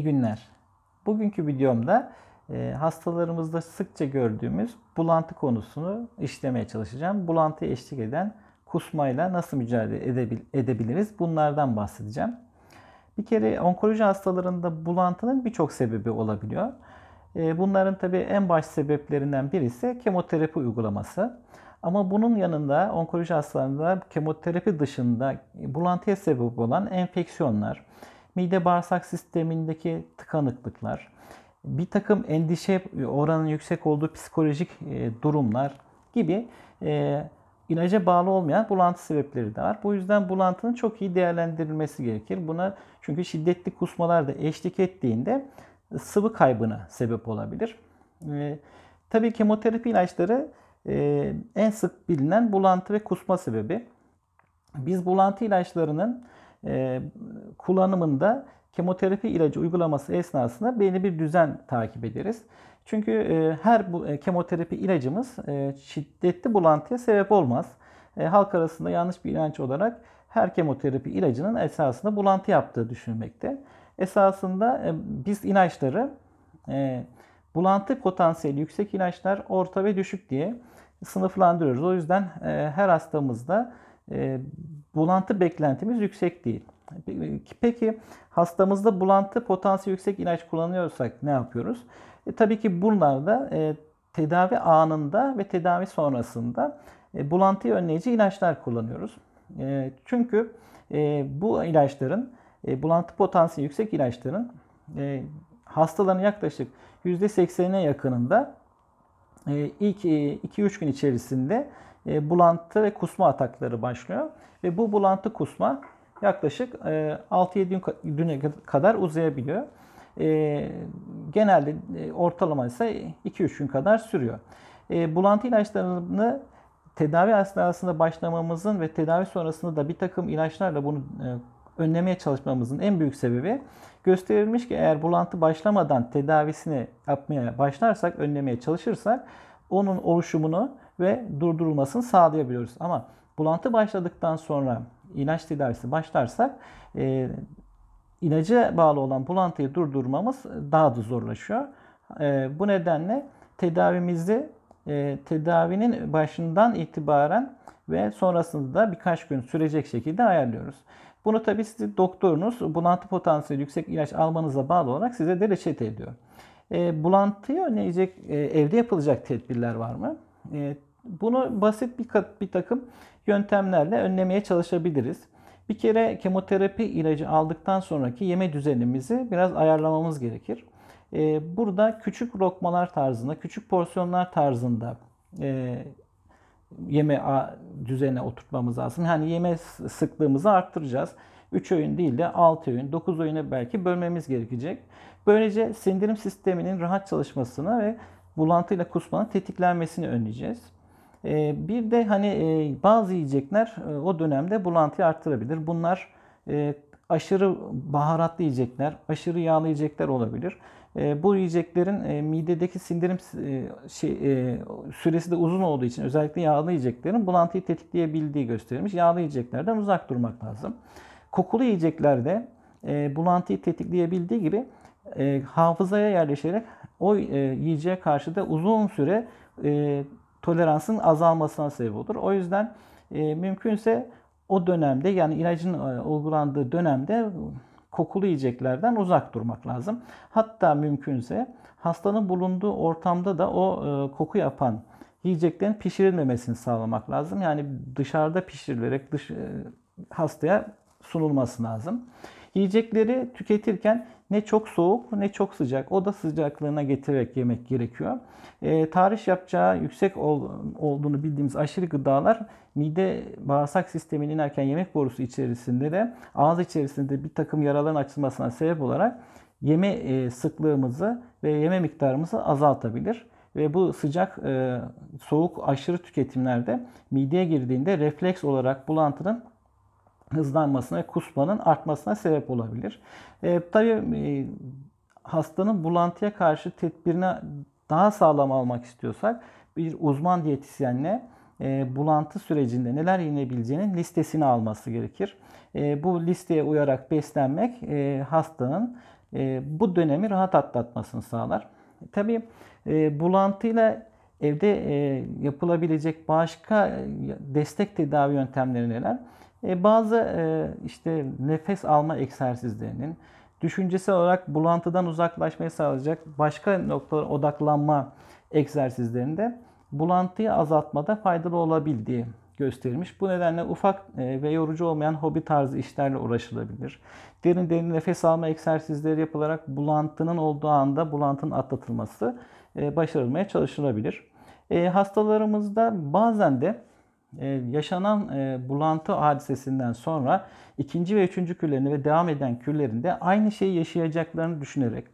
İyi günler. Bugünkü videomda e, hastalarımızda sıkça gördüğümüz bulantı konusunu işlemeye çalışacağım. Bulantıya eşlik eden kusmayla nasıl mücadele edebil edebiliriz? Bunlardan bahsedeceğim. Bir kere onkoloji hastalarında bulantının birçok sebebi olabiliyor. E, bunların tabii en baş sebeplerinden birisi kemoterapi uygulaması. Ama bunun yanında onkoloji hastalarında kemoterapi dışında bulantıya sebep olan enfeksiyonlar, mide bağırsak sistemindeki tıkanıklıklar, bir takım endişe oranın yüksek olduğu psikolojik e, durumlar gibi e, ilaca bağlı olmayan bulantı sebepleri de var. Bu yüzden bulantının çok iyi değerlendirilmesi gerekir. Buna çünkü şiddetli kusmalar da eşlik ettiğinde sıvı kaybına sebep olabilir. E, tabii kemoterapi ilaçları e, en sık bilinen bulantı ve kusma sebebi. Biz bulantı ilaçlarının e, kullanımında kemoterapi ilacı uygulaması esnasında belli bir düzen takip ederiz. Çünkü e, her bu e, kemoterapi ilacımız şiddetli bulantıya sebep olmaz. halk arasında yanlış bir inanç olarak her kemoterapi ilacının esasında bulantı yaptığı düşünülmekte. Esasında biz ilaçları bulantı potansiyeli yüksek ilaçlar, orta ve düşük diye sınıflandırıyoruz. O yüzden her hastamızda e, bulantı beklentimiz yüksek değil. Peki hastamızda bulantı potansiyel yüksek ilaç kullanıyorsak ne yapıyoruz? E, tabii ki bunlarda e, tedavi anında ve tedavi sonrasında e, bulantıyı önleyici ilaçlar kullanıyoruz. E, çünkü e, bu ilaçların e, bulantı potansiyeli yüksek ilaçların e, hastaların yaklaşık %80'ine yakınında e, ilk 2-3 e, gün içerisinde e, bulantı ve kusma atakları başlıyor. Ve bu bulantı kusma yaklaşık e, 6-7 güne kadar uzayabiliyor. E, genelde e, ortalama ise 2-3 gün kadar sürüyor. bulantı ilaçlarını tedavi esnasında başlamamızın ve tedavi sonrasında da bir takım ilaçlarla bunu önlemeye çalışmamızın en büyük sebebi gösterilmiş ki eğer bulantı başlamadan tedavisini yapmaya başlarsak, önlemeye çalışırsak onun oluşumunu ve durdurulmasını sağlayabiliyoruz. Ama bulantı başladıktan sonra ilaç tedavisi başlarsa e, ilaca bağlı olan bulantıyı durdurmamız daha da zorlaşıyor. E, bu nedenle tedavimizi e, tedavinin başından itibaren ve sonrasında da birkaç gün sürecek şekilde ayarlıyoruz. Bunu tabi siz doktorunuz bulantı potansiyeli yüksek ilaç almanıza bağlı olarak size de reçete ediyor. E, bulantıyı önleyecek e, evde yapılacak tedbirler var mı? E, bunu basit bir, bir takım yöntemlerle önlemeye çalışabiliriz. Bir kere kemoterapi ilacı aldıktan sonraki yeme düzenimizi biraz ayarlamamız gerekir. Ee, burada küçük lokmalar tarzında, küçük porsiyonlar tarzında e, yeme düzene oturtmamız lazım. Yani yeme sıklığımızı arttıracağız. 3 öğün değil de 6 öğün, 9 öğüne belki bölmemiz gerekecek. Böylece sindirim sisteminin rahat çalışmasına ve bulantıyla kusmanın tetiklenmesini önleyeceğiz. Ee, bir de hani e, bazı yiyecekler e, o dönemde bulantıyı arttırabilir. Bunlar e, aşırı baharatlı yiyecekler, aşırı yağlı yiyecekler olabilir. Bu yiyeceklerin midedeki sindirim şey, süresi de uzun olduğu için özellikle yağlı yiyeceklerin bulantıyı tetikleyebildiği gösterilmiş. Yağlı yiyeceklerden uzak durmak lazım. Kokulu yiyeceklerde bulantıyı tetikleyebildiği gibi hafızaya yerleşerek o yiyeceğe karşı da uzun süre toleransın azalmasına sebep olur. O yüzden e, mümkünse o dönemde yani ilacın e, uygulandığı dönemde kokulu yiyeceklerden uzak durmak lazım. Hatta mümkünse hastanın bulunduğu ortamda da o e, koku yapan yiyeceklerin pişirilmemesini sağlamak lazım. Yani dışarıda pişirilerek dış, e, hastaya sunulması lazım. Yiyecekleri tüketirken ne çok soğuk ne çok sıcak. Oda sıcaklığına getirerek yemek gerekiyor. E, ee, tarih yapacağı yüksek ol, olduğunu bildiğimiz aşırı gıdalar mide bağırsak sisteminin inerken yemek borusu içerisinde de ağız içerisinde bir takım yaraların açılmasına sebep olarak yeme e, sıklığımızı ve yeme miktarımızı azaltabilir ve bu sıcak e, soğuk aşırı tüketimlerde mideye girdiğinde refleks olarak bulantının hızlanmasına ve kusmanın artmasına sebep olabilir. E, tabii e, hastanın bulantıya karşı tedbirine daha sağlam almak istiyorsak bir uzman diyetisyenle e, bulantı sürecinde neler yenebileceğinin listesini alması gerekir. E, bu listeye uyarak beslenmek e, hastanın e, bu dönemi rahat atlatmasını sağlar. Tabii e, bulantıyla evde e, yapılabilecek başka e, destek tedavi yöntemleri neler? E, bazı e, işte nefes alma egzersizlerinin düşüncesel olarak bulantıdan uzaklaşmayı sağlayacak başka noktalara odaklanma egzersizlerinde bulantıyı azaltmada faydalı olabildiği gösterilmiş. Bu nedenle ufak e, ve yorucu olmayan hobi tarzı işlerle uğraşılabilir. Derin derin nefes alma egzersizleri yapılarak bulantının olduğu anda bulantının atlatılması e, başarılmaya çalışılabilir. E, hastalarımızda bazen de e, yaşanan e, bulantı hadisesinden sonra ikinci ve üçüncü küllerini ve devam eden küllerinde aynı şeyi yaşayacaklarını düşünerek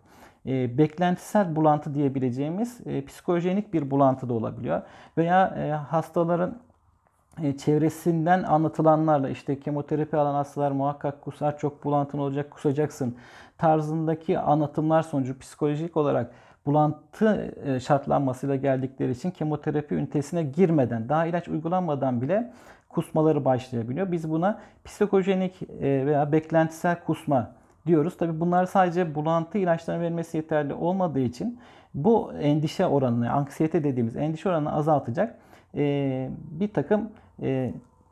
e, beklentisel bulantı diyebileceğimiz e, psikojenik bir bulantı da olabiliyor. Veya e, hastaların e, çevresinden anlatılanlarla işte kemoterapi alan hastalar muhakkak kusar çok bulantın olacak kusacaksın tarzındaki anlatımlar sonucu psikolojik olarak bulantı e, şartlanmasıyla geldikleri için kemoterapi ünitesine girmeden, daha ilaç uygulanmadan bile kusmaları başlayabiliyor. Biz buna psikojenik e, veya beklentisel kusma diyoruz. Tabi bunlar sadece bulantı ilaçlarının verilmesi yeterli olmadığı için bu endişe oranını, anksiyete dediğimiz endişe oranını azaltacak e, bir takım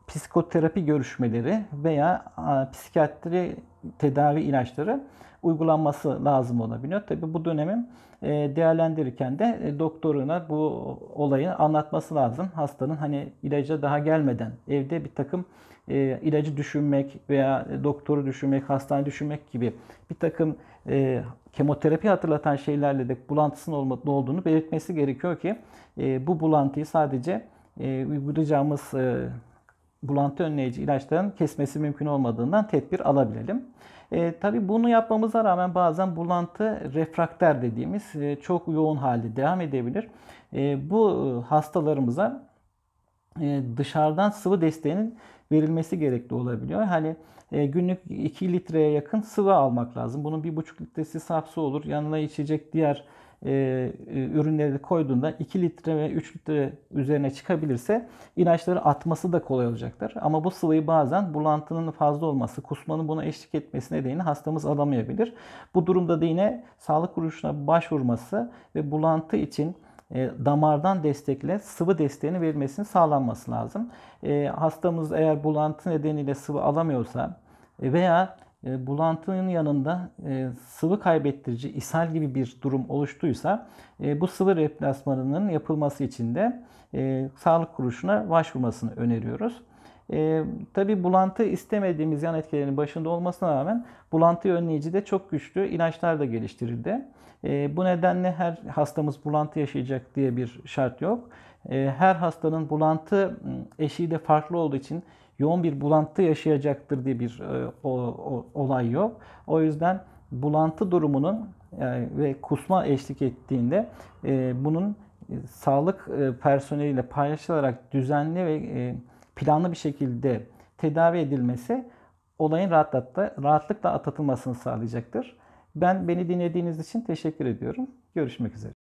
psikoterapi görüşmeleri veya psikiyatri tedavi ilaçları uygulanması lazım olabiliyor. Tabi bu dönemin e, değerlendirirken de e, doktoruna bu olayı anlatması lazım. Hastanın hani ilaca daha gelmeden evde bir takım e, ilacı düşünmek veya doktoru düşünmek, hastane düşünmek gibi bir takım kemoterapi hatırlatan şeylerle de bulantısının olduğunu belirtmesi gerekiyor ki bu bulantıyı sadece uygulayacağımız bulantı önleyici ilaçların kesmesi mümkün olmadığından tedbir alabilelim. E, tabii bunu yapmamıza rağmen bazen bulantı refrakter dediğimiz e, çok yoğun halde devam edebilir. E, bu e, hastalarımıza e, dışarıdan sıvı desteğinin verilmesi gerekli olabiliyor. Hani e, günlük 2 litreye yakın sıvı almak lazım. Bunun 1,5 litresi saf su olur. Yanına içecek diğer e, e, ürünleri koyduğunda 2 litre ve 3 litre üzerine çıkabilirse ilaçları atması da kolay olacaktır. Ama bu sıvıyı bazen bulantının fazla olması, kusmanın buna eşlik etmesi nedeniyle hastamız alamayabilir. Bu durumda da yine sağlık kuruluşuna başvurması ve bulantı için e, damardan destekle sıvı desteğini verilmesinin sağlanması lazım. E, hastamız eğer bulantı nedeniyle sıvı alamıyorsa veya e, bulantının yanında e, sıvı kaybettirici ishal gibi bir durum oluştuysa e, bu sıvı replasmanının yapılması için de sağlık kuruluşuna başvurmasını öneriyoruz. E, tabii bulantı istemediğimiz yan etkilerinin başında olmasına rağmen bulantı önleyici de çok güçlü ilaçlar da geliştirildi. E, bu nedenle her hastamız bulantı yaşayacak diye bir şart yok. E, her hastanın bulantı ıı, eşiği de farklı olduğu için yoğun bir bulantı yaşayacaktır diye bir e, o, o, olay yok. O yüzden bulantı durumunun yani e, ve kusma eşlik ettiğinde e, bunun e, sağlık e, personeliyle paylaşılarak düzenli ve e, planlı bir şekilde tedavi edilmesi olayın rahatlatta rahatlıkla atlatılmasını sağlayacaktır. Ben beni dinlediğiniz için teşekkür ediyorum. Görüşmek üzere.